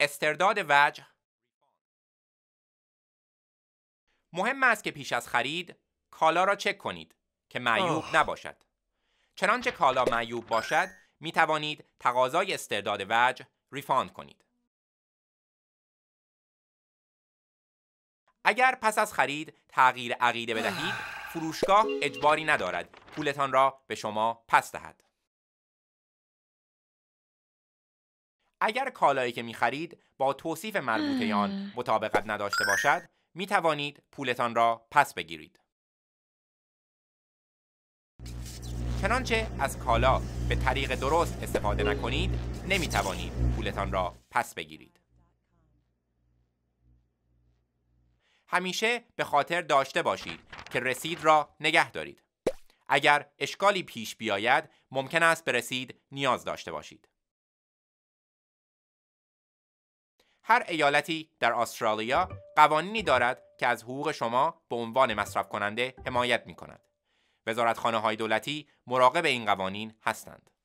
استرداد وجه مهم است که پیش از خرید کالا را چک کنید که معیوب نباشد. چنانچه کالا معیوب باشد می توانید تقاضای استرداد وجه ریفاند کنید. اگر پس از خرید تغییر عقیده بدهید فروشگاه اجباری ندارد پولتان را به شما پس دهد. اگر کالایی که می خرید با توصیف مربوطه آن مطابقت نداشته باشد می توانید پولتان را پس بگیرید. چنانچه از کالا به طریق درست استفاده نکنید نمی توانید پولتان را پس بگیرید. همیشه به خاطر داشته باشید که رسید را نگه دارید. اگر اشکالی پیش بیاید ممکن است به رسید نیاز داشته باشید. هر ایالتی در استرالیا قوانینی دارد که از حقوق شما به عنوان مصرف کننده حمایت می کند. وزارتخانه های دولتی مراقب این قوانین هستند.